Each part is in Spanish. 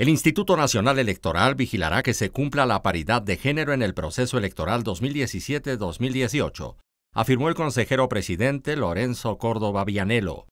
El Instituto Nacional Electoral vigilará que se cumpla la paridad de género en el proceso electoral 2017-2018, afirmó el consejero presidente Lorenzo Córdoba Vianelo.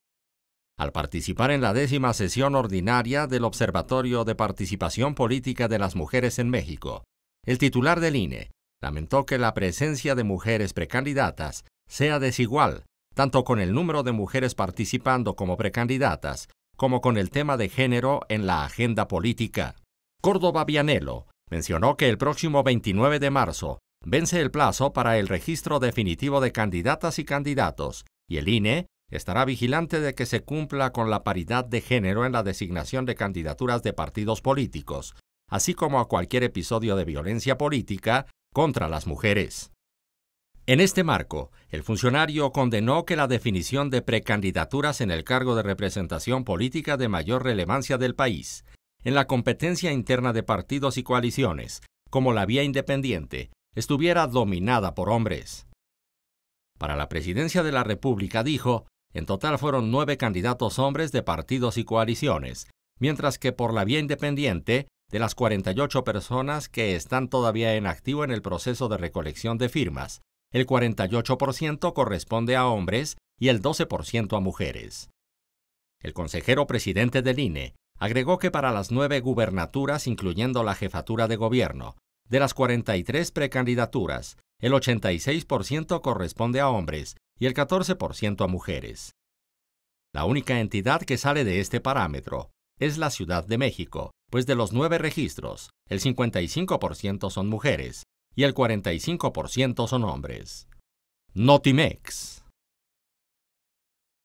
Al participar en la décima sesión ordinaria del Observatorio de Participación Política de las Mujeres en México, el titular del INE lamentó que la presencia de mujeres precandidatas sea desigual, tanto con el número de mujeres participando como precandidatas, como con el tema de género en la agenda política. Córdoba Vianello mencionó que el próximo 29 de marzo vence el plazo para el registro definitivo de candidatas y candidatos, y el INE estará vigilante de que se cumpla con la paridad de género en la designación de candidaturas de partidos políticos, así como a cualquier episodio de violencia política contra las mujeres. En este marco, el funcionario condenó que la definición de precandidaturas en el cargo de representación política de mayor relevancia del país, en la competencia interna de partidos y coaliciones, como la vía independiente, estuviera dominada por hombres. Para la presidencia de la República dijo, en total fueron nueve candidatos hombres de partidos y coaliciones, mientras que por la vía independiente, de las 48 personas que están todavía en activo en el proceso de recolección de firmas, el 48% corresponde a hombres y el 12% a mujeres. El consejero presidente del INE agregó que para las nueve gubernaturas, incluyendo la jefatura de gobierno, de las 43 precandidaturas, el 86% corresponde a hombres y el 14% a mujeres. La única entidad que sale de este parámetro es la Ciudad de México, pues de los nueve registros, el 55% son mujeres y el 45% son hombres. Notimex.